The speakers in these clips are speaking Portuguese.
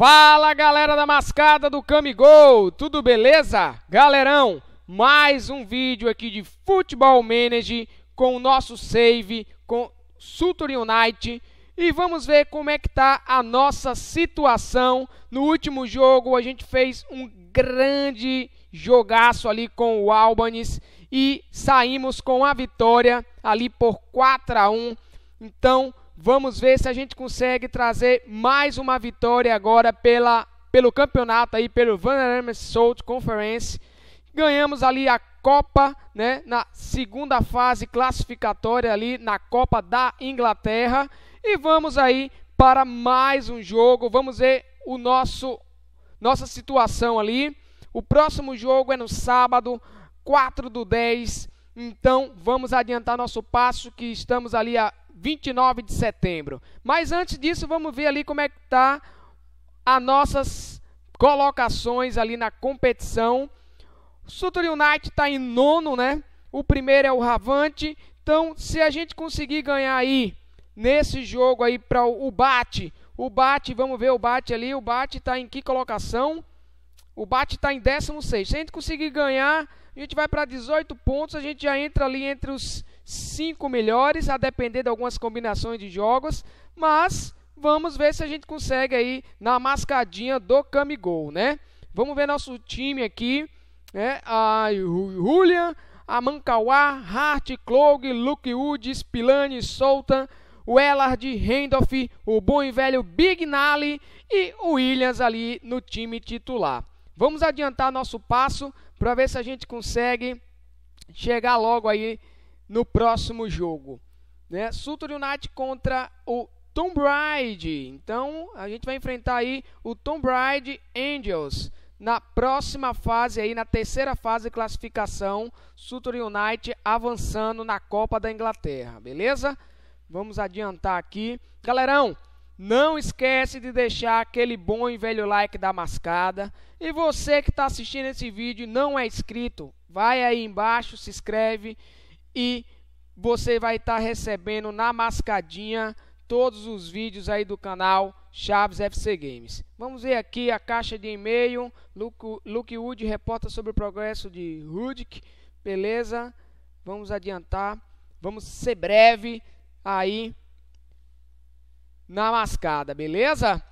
Fala galera da mascada do Camigol, tudo beleza? Galerão, mais um vídeo aqui de Futebol Manager com o nosso save com Sutter United e vamos ver como é que tá a nossa situação. No último jogo a gente fez um grande jogaço ali com o Albanes e saímos com a vitória ali por 4 a 1. Então, Vamos ver se a gente consegue trazer mais uma vitória agora pela, pelo campeonato aí, pelo Van Amersfoort South Conference. Ganhamos ali a Copa, né, na segunda fase classificatória ali na Copa da Inglaterra. E vamos aí para mais um jogo. Vamos ver o nosso nossa situação ali. O próximo jogo é no sábado, 4 do 10. Então, vamos adiantar nosso passo que estamos ali a 29 de setembro. Mas antes disso, vamos ver ali como é que está as nossas colocações ali na competição. O Sutton United está em nono, né? O primeiro é o Ravante. Então, se a gente conseguir ganhar aí nesse jogo aí para o Bate, o Bate, vamos ver o Bate ali, o Bate está em que colocação? O Bate está em 16. Se a gente conseguir ganhar, a gente vai para 18 pontos, a gente já entra ali entre os cinco melhores, a depender de algumas combinações de jogos, mas vamos ver se a gente consegue aí na mascadinha do Camigol, né? Vamos ver nosso time aqui, né? A Julian, a Mancauá, Hart, Klog, Luke Wood, Spillane, Solta, o Elard, Randolph, o bom e velho Big Nally e o Williams ali no time titular. Vamos adiantar nosso passo para ver se a gente consegue chegar logo aí no próximo jogo. Né? Sutton United contra o Tom Bride. Então a gente vai enfrentar aí o Tom Bride Angels na próxima fase aí na terceira fase de classificação, Sutton United avançando na Copa da Inglaterra, beleza? Vamos adiantar aqui, galerão. Não esquece de deixar aquele bom e velho like da mascada. E você que está assistindo esse vídeo e não é inscrito, vai aí embaixo, se inscreve e você vai estar tá recebendo na mascadinha todos os vídeos aí do canal Chaves FC Games. Vamos ver aqui a caixa de e-mail. Luke, Luke Wood reporta sobre o progresso de Rudick. Beleza? Vamos adiantar. Vamos ser breve aí na mascada, beleza?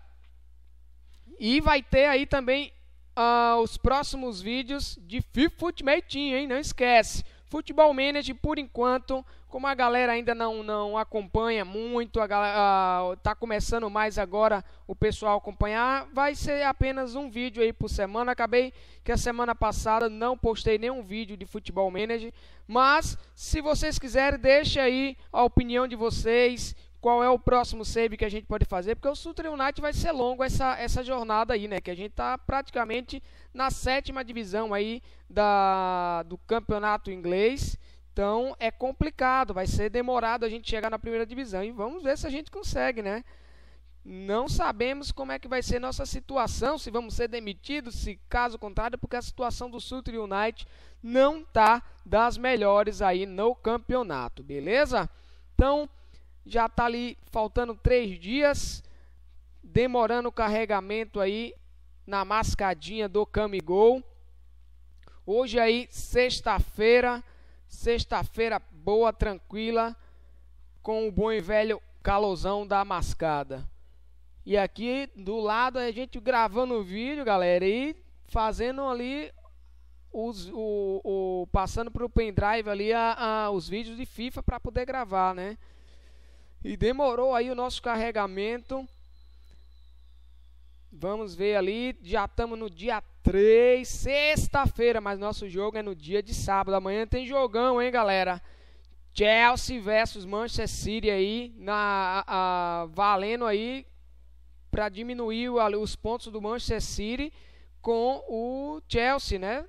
E vai ter aí também uh, os próximos vídeos de FIFA Ultimate Team, hein? Não esquece. Futebol Manager, por enquanto, como a galera ainda não, não acompanha muito, a galera está começando mais agora o pessoal acompanhar, vai ser apenas um vídeo aí por semana. Acabei que a semana passada não postei nenhum vídeo de Futebol Manager, mas se vocês quiserem, deixe aí a opinião de vocês, qual é o próximo save que a gente pode fazer, porque o Sutra United vai ser longo essa, essa jornada aí, né? Que a gente tá praticamente na sétima divisão aí da, do campeonato inglês. Então é complicado, vai ser demorado a gente chegar na primeira divisão. E vamos ver se a gente consegue, né? Não sabemos como é que vai ser nossa situação, se vamos ser demitidos, se caso contrário, porque a situação do Sutra United não tá das melhores aí no campeonato, beleza? Então, já está ali faltando três dias, demorando o carregamento aí na mascadinha do Camigol. Hoje aí, sexta-feira, sexta-feira boa, tranquila, com o bom e velho calosão da mascada. E aqui do lado a gente gravando o vídeo, galera, e fazendo ali os, o, o passando para o pendrive ali a, a, os vídeos de FIFA para poder gravar, né? E demorou aí o nosso carregamento. Vamos ver ali, já estamos no dia 3, sexta-feira, mas nosso jogo é no dia de sábado. Amanhã tem jogão, hein, galera? Chelsea versus Manchester City aí, na, a, valendo aí para diminuir o, os pontos do Manchester City com o Chelsea, né?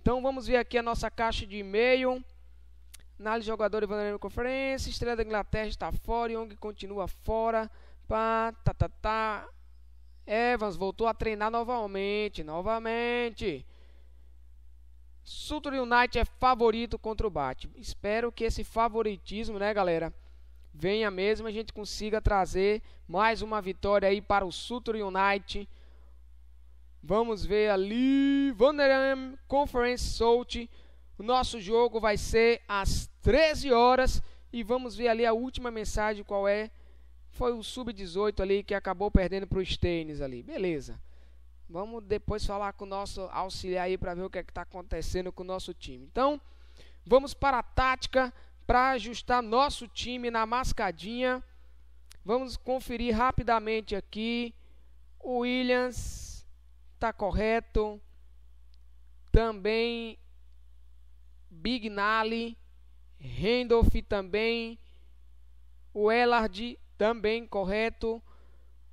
Então vamos ver aqui a nossa caixa de e-mail. Nali, jogador Ivanarino Conferência. Estrela da Inglaterra está fora. Young continua fora. Pá, tá, tá, tá. Evans voltou a treinar novamente. Novamente. Sutro United é favorito contra o Bate. Espero que esse favoritismo, né, galera, venha mesmo. A gente consiga trazer mais uma vitória aí para o Sutro United. Vamos ver ali. Vanderham Conference Salt o nosso jogo vai ser às 13 horas e vamos ver ali a última mensagem qual é. Foi o sub-18 ali que acabou perdendo para os tênis ali. Beleza. Vamos depois falar com o nosso auxiliar aí para ver o que é está acontecendo com o nosso time. Então, vamos para a tática para ajustar nosso time na mascadinha. Vamos conferir rapidamente aqui. O Williams está correto. Também Bignali, Randolph também, o Ellard também correto,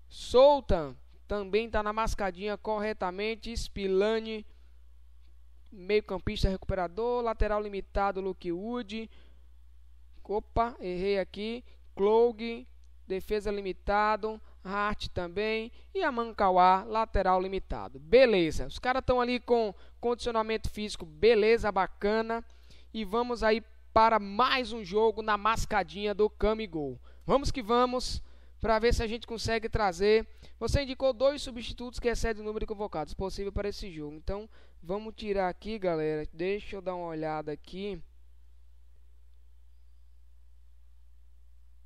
Soutan também está na mascadinha corretamente, Spillane, meio campista recuperador, lateral limitado, Luke Wood, opa, errei aqui, Clogue, defesa limitado, Hart também e a Mancauá, lateral limitado. Beleza, os caras estão ali com condicionamento físico, beleza, bacana e vamos aí para mais um jogo na mascadinha do Camigol. Vamos que vamos para ver se a gente consegue trazer. Você indicou dois substitutos que excedem o número de convocados possível para esse jogo. Então, vamos tirar aqui, galera. Deixa eu dar uma olhada aqui.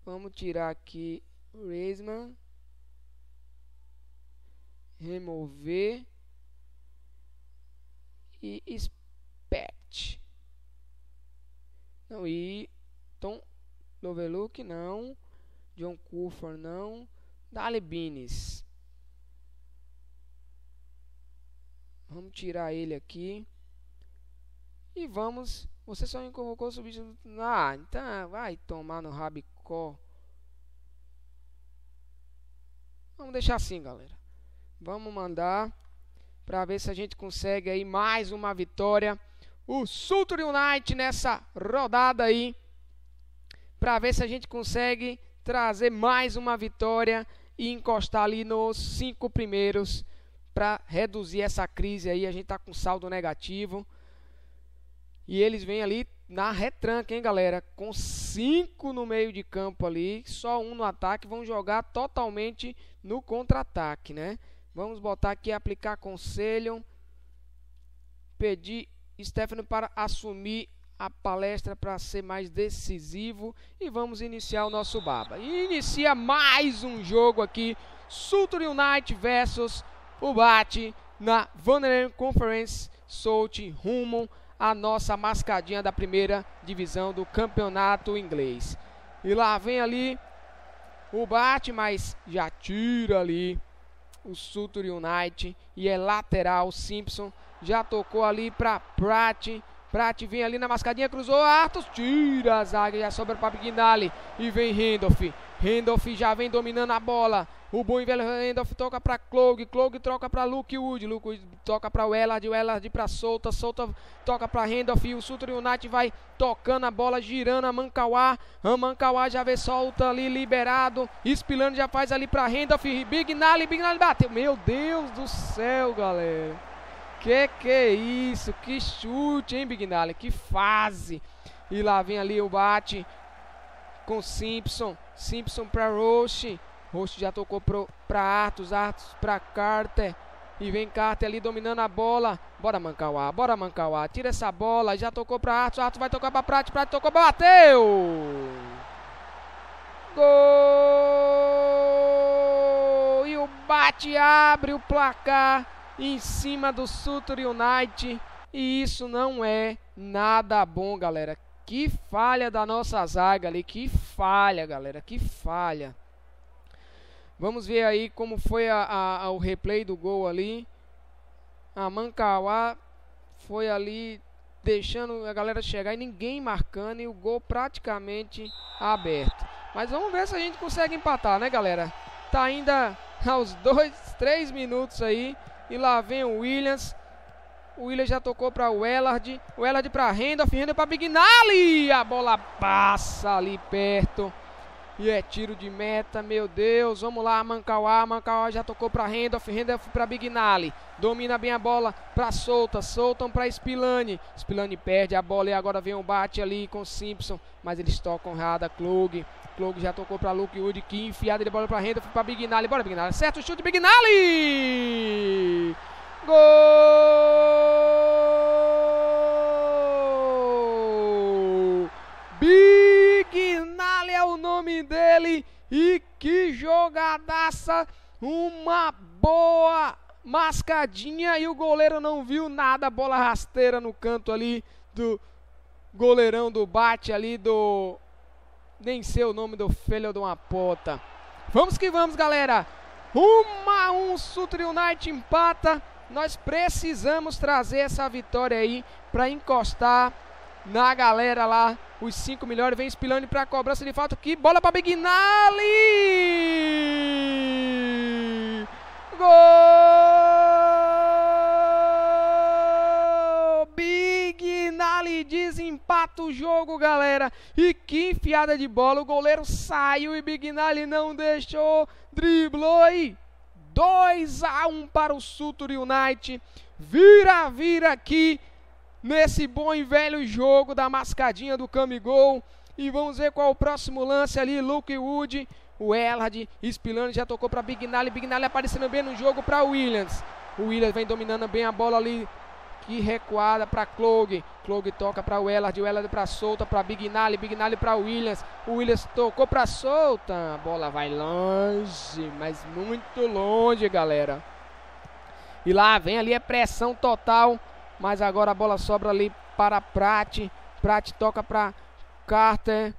Vamos tirar aqui Reisman. Remover. E Expect. Não, e Tom Doveluk não. John Cuffer não. Dale Bines. Vamos tirar ele aqui. E vamos. Você só me convocou o substituto. Ah, então vai tomar no rabicó. Vamos deixar assim, galera. Vamos mandar para ver se a gente consegue aí mais uma vitória o Sultry United nessa rodada aí, para ver se a gente consegue trazer mais uma vitória e encostar ali nos cinco primeiros para reduzir essa crise aí. A gente tá com saldo negativo. E eles vêm ali na retranca, hein, galera? Com cinco no meio de campo ali, só um no ataque, vão jogar totalmente no contra-ataque, né? Vamos botar aqui aplicar conselho, pedir Stephanie para assumir a palestra para ser mais decisivo e vamos iniciar o nosso baba. E inicia mais um jogo aqui, Sultry United versus o Bate na Vanderlei Conference Salt rumo à nossa mascadinha da primeira divisão do campeonato inglês. E lá vem ali o Bate, mas já tira ali o Sultry United e é lateral Simpson já tocou ali para Prat. Prat vem ali na mascadinha, cruzou Arthur, tira a zaga, já sobra para Bignali e vem Randolph. Randolph já vem dominando a bola. O bom e velho Randolph toca para Clog, Clog troca para Luke Wood, Luke Wood toca para Wellard, Wellard para Solta, Solta toca para Randolph e o Sutro United vai tocando a bola, girando a Mancauá. A Mancauá já vê solta ali, liberado, espilando já faz ali para Randolph, Bignali, Bignali bateu. Meu Deus do céu, galera. Que que é isso? Que chute, hein, Bignale? Que fase! E lá vem ali o bate com Simpson. Simpson para Roche. Roche já tocou para Artus. Artus para Carter. E vem Carter ali dominando a bola. Bora Mancauá, bora Mancauá. Tira essa bola, já tocou para Artus. Artus vai tocar para Prate, Prate tocou, bateu! Gol! E o bate abre o placar em cima do Sutter United. E isso não é nada bom, galera. Que falha da nossa zaga ali. Que falha, galera. Que falha. Vamos ver aí como foi a, a, a, o replay do gol ali. A Mancauá foi ali deixando a galera chegar e ninguém marcando e o gol praticamente aberto. Mas vamos ver se a gente consegue empatar, né, galera? Tá ainda aos dois, três minutos aí e lá vem o Williams. O Williams já tocou para o Wellard. O Wellard para Randolph. Randolph para Bignali. A bola passa ali perto. E é tiro de meta, meu Deus. Vamos lá, Mancauá. Mancauá já tocou para Randolph. Randolph para Bignali. Domina bem a bola para Solta. Soltam para Spillane. Spillane perde a bola e agora vem um bate ali com Simpson. Mas eles tocam errada. Klug. Logo já tocou para Luke Wood, que enfiada ele bola para Renda, para pra Nally, bora Big acerta certo o chute, Big Gol! Big é o nome dele e que jogadaça! Uma boa mascadinha e o goleiro não viu nada, bola rasteira no canto ali do goleirão do bate ali do nem sei o nome do filho de uma puta. Vamos que vamos, galera. 1 a 1 Sutri United empata. Nós precisamos trazer essa vitória aí para encostar na galera lá. Os cinco melhores vem Spilani para cobrança de fato. Que bola para Bignali! Gol! desempata o jogo, galera. E que enfiada de bola. O goleiro saiu e Bignali não deixou. Driblou e 2 a 1 para o Sutton United. Vira, vira aqui nesse bom e velho jogo da mascadinha do Camigol. E vamos ver qual é o próximo lance ali. Luke Wood, o Elhard, Spillane já tocou para Bignali. Bignali aparecendo bem no jogo para Williams. O Williams vem dominando bem a bola ali e recuada para Klog. Klog toca para o Wellard o para solta, para Bignali, Bignali para Williams. O Williams tocou para solta. A bola vai longe, mas muito longe, galera. E lá vem ali a é pressão total, mas agora a bola sobra ali para Prate, Prate toca para Carter.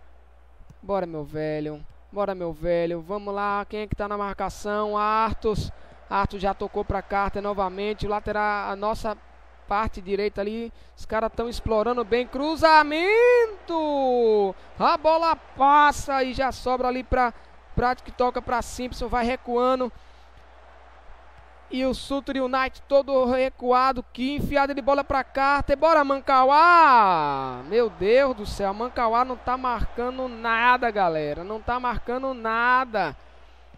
Bora, meu velho. Bora, meu velho. Vamos lá. Quem é que tá na marcação? Artus, Arthur já tocou para Carter novamente. O lateral, a nossa parte direita ali. Os caras estão explorando bem. Cruzamento! A bola passa e já sobra ali para Prático que toca para Simpson, vai recuando. E o o Knight todo recuado. Que enfiada de bola para e Bora, Mancauá! Meu Deus do céu, Mancauá não tá marcando nada, galera. Não tá marcando nada.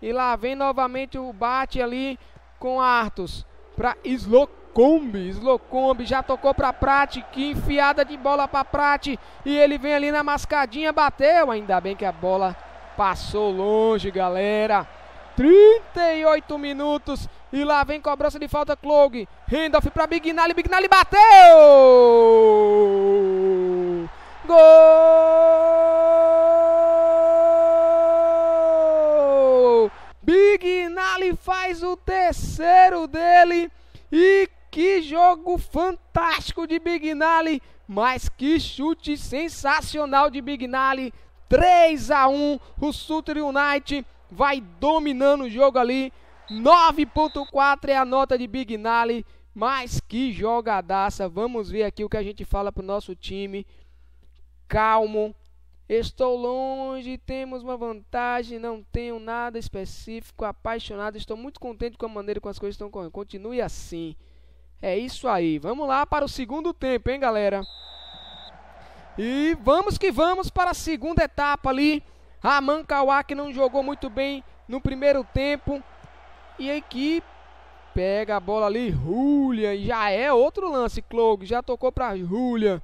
E lá vem novamente o bate ali com Artos para slow Locombe. Slocombe já tocou para Prate. Que enfiada de bola para Prate. E ele vem ali na mascadinha, bateu. Ainda bem que a bola passou longe, galera. 38 minutos e lá vem cobrança de falta Klog. Randolph para Bignali, Bignali bateu! Gol! Bignali faz o terceiro dele e que jogo fantástico de Big Nally, mas que chute sensacional de Big Nally. 3 a 1, o Sutter United vai dominando o jogo ali. 9.4 é a nota de Big Nally, mas que jogadaça. Vamos ver aqui o que a gente fala pro nosso time. Calmo, Estou longe, temos uma vantagem, não tenho nada específico, apaixonado, estou muito contente com a maneira como as coisas estão correndo. Continue assim. É isso aí. Vamos lá para o segundo tempo, hein, galera? E vamos que vamos para a segunda etapa ali. A Kawá que não jogou muito bem no primeiro tempo. E a equipe pega a bola ali, Julia. Já é outro lance, Klog. Já tocou para Julia.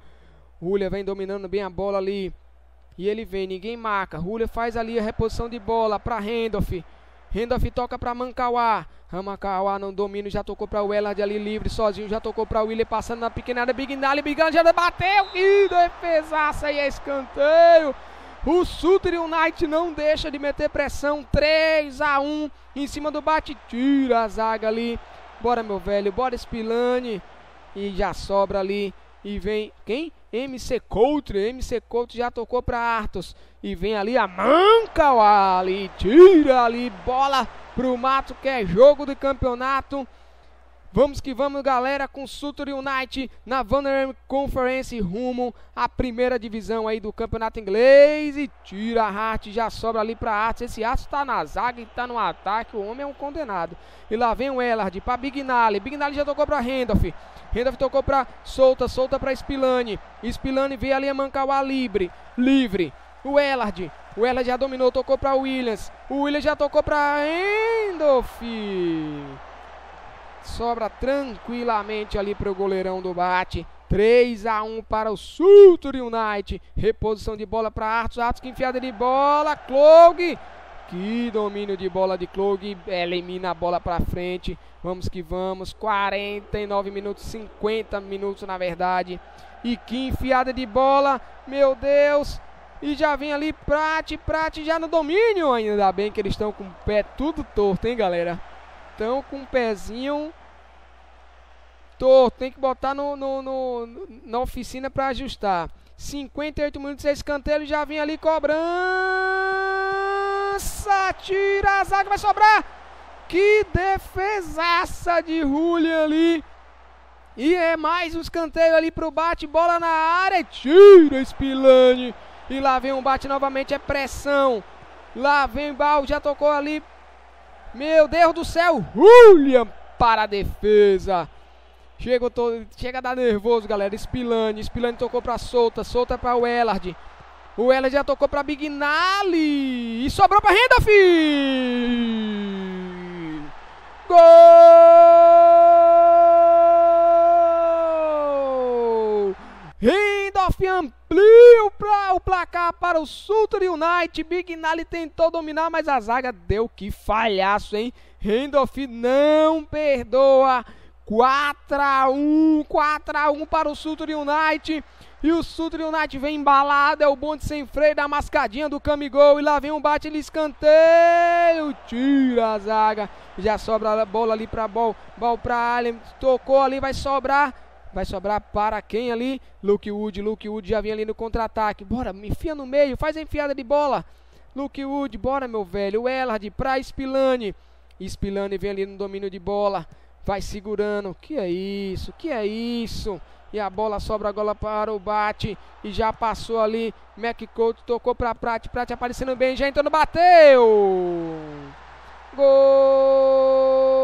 Julia vem dominando bem a bola ali. E ele vem, ninguém marca. Julia faz ali a reposição de bola para Randolph. Rendoff toca para Mancauá. Ramacauá não domina, já tocou para o Wellard ali livre, sozinho, já tocou para o Willer passando na pequena área, Big Nali, Big já bateu, e defesaça e é escanteio. O e o Knight não deixa de meter pressão, 3 a 1 em cima do bate, tira a zaga ali. Bora meu velho, bora Spilane. E já sobra ali e vem quem? MC Coutre. MC Coutre já tocou para Artos. E vem ali a manca ali. Tira ali. Bola pro mato que é jogo de campeonato. Vamos que vamos, galera, com Sutter United na Vanderham Conference rumo à primeira divisão aí do campeonato inglês. E tira a Hart, já sobra ali para Hart. Esse Hart está na zaga e está no ataque, o homem é um condenado. E lá vem o Ellard para Big Nally. já tocou para Randolph. Randolph tocou para Solta, Solta para Spillane. Spillane vê ali a Mancauá livre, livre. O Ellard, o Ellard já dominou, tocou para Williams. O Williams já tocou para Randolph. Sobra tranquilamente ali para o goleirão do bate. 3 a 1 para o Sultor United. Reposição de bola para Arthur. Arthur que enfiada de bola. Klog Que domínio de bola de Klog Elimina a bola para frente. Vamos que vamos. 49 minutos, 50 minutos na verdade. E que enfiada de bola. Meu Deus. E já vem ali Prate, Prate já no domínio. Ainda bem que eles estão com o pé tudo torto, hein, galera? Então, com um pezinho torto, tem que botar no, no, no na oficina para ajustar. 58 minutos, esse canteiro já vinha ali cobrança. Tira a zaga, vai sobrar. Que defesaça de Julian ali. E é mais um escanteio ali pro bate, bola na área, tira Spilani. E lá vem um bate novamente, é pressão. Lá vem Bal, já tocou ali meu Deus do céu, Julian para a defesa. Chega, chega a dar nervoso, galera. Spilani, Spilani tocou para Solta, Solta para o Ellard. O Ellard já tocou para Bignali e sobrou para Randolph. Gol! Randolph ampliam pra, o placar para o Sultan United. Nali tentou dominar, mas a zaga deu que falhaço, hein? Randolph não perdoa. 4 a 1, 4 a 1 para o Sultan United. E o Sultan United vem embalado, é o bonde sem freio da mascadinha do Camigol. E lá vem um bate, ele escanteio, tira a zaga. Já sobra a bola ali para bola. Bola para Allen, tocou ali, vai sobrar Vai sobrar para quem ali? Luke Wood. Luke Wood já vinha ali no contra-ataque. Bora, enfia no meio. Faz a enfiada de bola. Luke Wood, bora, meu velho. Ellard para Spilane. Spilane vem ali no domínio de bola. Vai segurando. Que é isso? Que é isso? E a bola sobra agora para o bate. E já passou ali. Couto tocou para Prate, Prate aparecendo bem. Já no Bateu! Gol!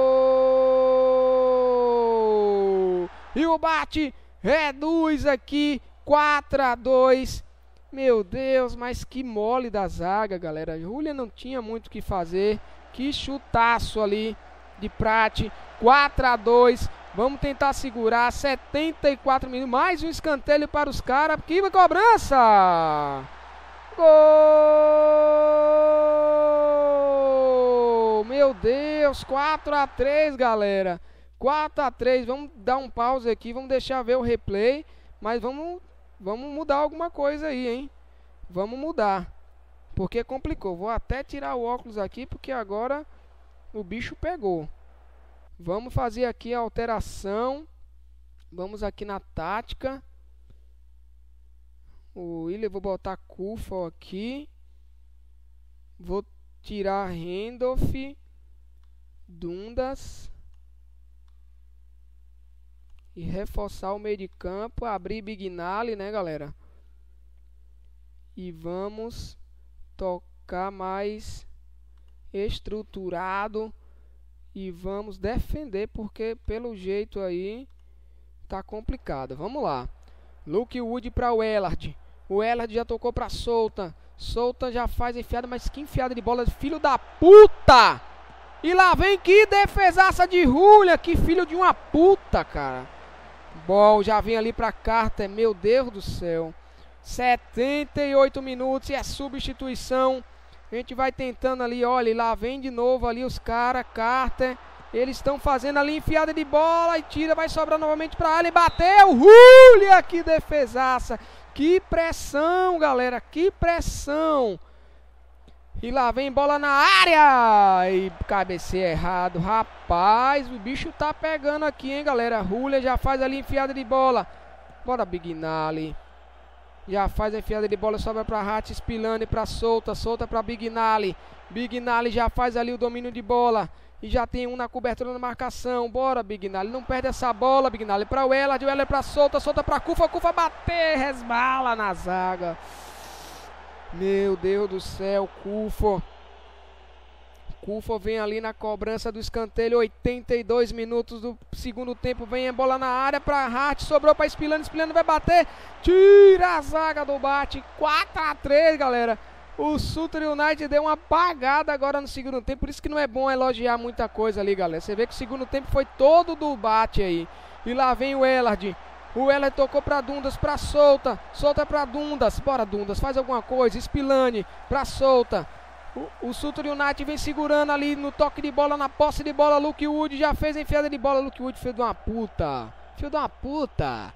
E o bate reduz aqui 4 a 2. Meu Deus, mas que mole da zaga, galera. Julia não tinha muito o que fazer. Que chutaço ali de Prate. 4 a 2. Vamos tentar segurar 74 minutos. Mais um escanteio para os caras. Que cobrança! Gol! Meu Deus, 4 a 3, galera. 4 a 3 vamos dar um pause aqui, vamos deixar ver o replay, mas vamos, vamos mudar alguma coisa aí, hein? Vamos mudar, porque complicou. Vou até tirar o óculos aqui, porque agora o bicho pegou. Vamos fazer aqui a alteração, vamos aqui na tática. O William, vou botar Kufal aqui. Vou tirar Randolph, Dundas e reforçar o meio de campo, abrir Bignali, né, galera? E vamos tocar mais estruturado e vamos defender porque pelo jeito aí tá complicado. Vamos lá. Luke Wood para o Ellard. O Ellard já tocou para Solta. Solta já faz enfiada, mas que enfiada de bola, filho da puta! E lá vem que defesaça de Hulha, que filho de uma puta, cara. Bom, já vem ali para Carter, meu Deus do céu. 78 minutos e é substituição. A gente vai tentando ali, olha, lá vem de novo ali os caras, carta. Eles estão fazendo ali enfiada de bola e tira, vai sobrar novamente para Allen, bateu, Julia, que defesaça. Que pressão, galera, que pressão. E lá vem bola na área. E cabeceia errado. Rapaz, o bicho tá pegando aqui, hein, galera. Rulha já faz ali enfiada de bola. Bora, Bignali. Já faz a enfiada de bola, sobra para Hatch, e para solta, solta para Bignali. Bignali já faz ali o domínio de bola. E já tem um na cobertura na marcação. Bora, Bignali. Não perde essa bola, Bignali. Para o Ela, de Ela para solta, solta para Cufa. Cufa bater, resbala na zaga. Meu Deus do céu, Cufor. Cufor vem ali na cobrança do escanteio, 82 minutos do segundo tempo, vem a bola na área para Hart, sobrou para Spilano, Spilano vai bater, tira a zaga do bate, 4 a 3 galera. O Sutter United deu uma apagada agora no segundo tempo, por isso que não é bom elogiar muita coisa ali, galera. Você vê que o segundo tempo foi todo do bate aí. E lá vem o Elard. O Weller tocou para Dundas, para Solta. Solta para Dundas. Bora, Dundas, faz alguma coisa. Spilani para Solta. O, o Sutton United vem segurando ali no toque de bola, na posse de bola. Luke Wood já fez enfiada de bola. Luke Wood fez de uma puta. Filho de uma puta.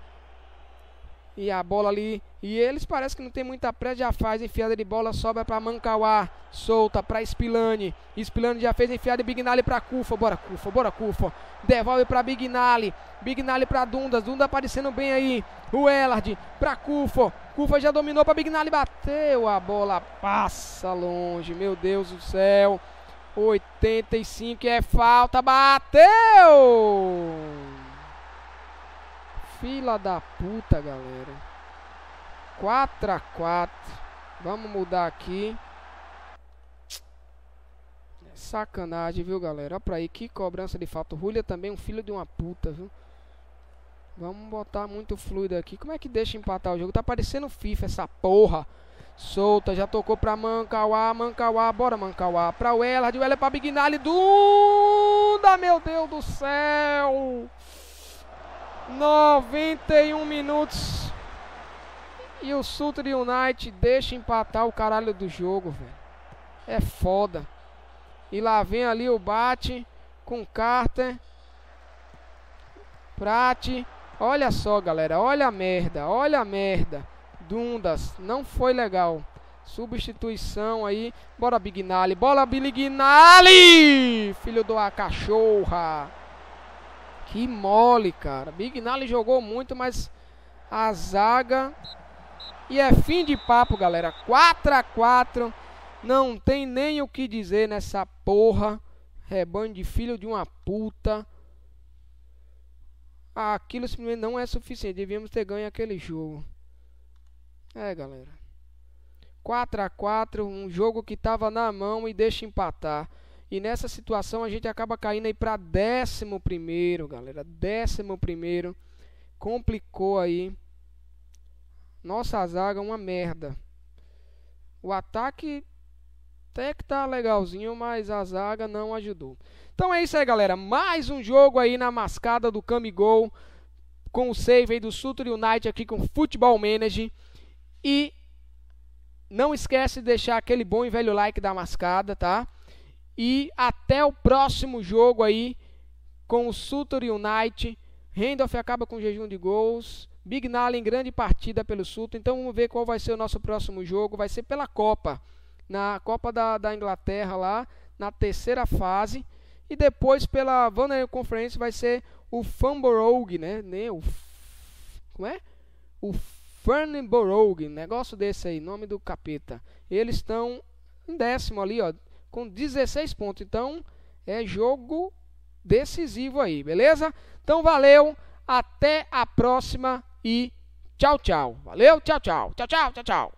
E a bola ali. E eles parece que não tem muita pressa. Já faz enfiada de bola. Sobra para Mancauá. Solta para Spilani. Spilani já fez enfiada de Bignali para Cufa. Bora Cufa, bora Cufa. Devolve para Bignali. Bignali para Dundas. Dundas aparecendo bem aí. O Elard para Cufa. Cufa já dominou para Bignali. Bateu. A bola passa longe. Meu Deus do céu. 85 é falta. Bateu! Fila da puta, galera. 4 a 4. Vamos mudar aqui. É sacanagem, viu, galera? Olha pra aí, que cobrança de fato, O Julia é também é um filho de uma puta, viu? Vamos botar muito fluido aqui. Como é que deixa empatar o jogo? Tá parecendo FIFA essa porra. Solta, já tocou pra Mancauá, Mancauá, bora Mancauá. Pra Wellard, Wellard é pra Bignali, Dunda, meu Deus do céu! 91 minutos. E o Sutri United deixa empatar o caralho do jogo, velho. É foda. E lá vem ali o bate com Carter. Prate. Olha só, galera. Olha a merda. Olha a merda. Dundas. Não foi legal. Substituição aí. Bora, Bignali. Bola Bignali! Filho do a cachorra. Que mole, cara. Bignali jogou muito, mas a zaga. E é fim de papo, galera. 4 a 4 Não tem nem o que dizer nessa porra. Rebanho de filho de uma puta. Aquilo simplesmente não é suficiente. Devíamos ter ganho aquele jogo. É, galera. 4 a 4 um jogo que tava na mão e deixa empatar. E nessa situação a gente acaba caindo aí para décimo primeiro, galera. Décimo primeiro. Complicou aí. Nossa zaga uma merda. O ataque até que tá legalzinho, mas a zaga não ajudou. Então é isso aí, galera. Mais um jogo aí na mascada do Camigol. Com o save aí do Sutter United aqui com Futebol Manager. E não esquece de deixar aquele bom e velho like da mascada, tá? E até o próximo jogo aí com o Sutter United. Randolph acaba com jejum de gols. Big Nala em grande partida pelo Sutter. Então vamos ver qual vai ser o nosso próximo jogo. Vai ser pela Copa. Na Copa da, da Inglaterra lá, na terceira fase. E depois pela Vanderbilt Conference vai ser o Fumborough, né? né? O, como é? O Fernborough, negócio desse aí, nome do capeta. Eles estão em décimo ali, ó, com 16 pontos. Então, é jogo decisivo aí, beleza? Então, valeu, até a próxima e tchau, tchau. Valeu, tchau, tchau. Tchau, tchau, tchau, tchau.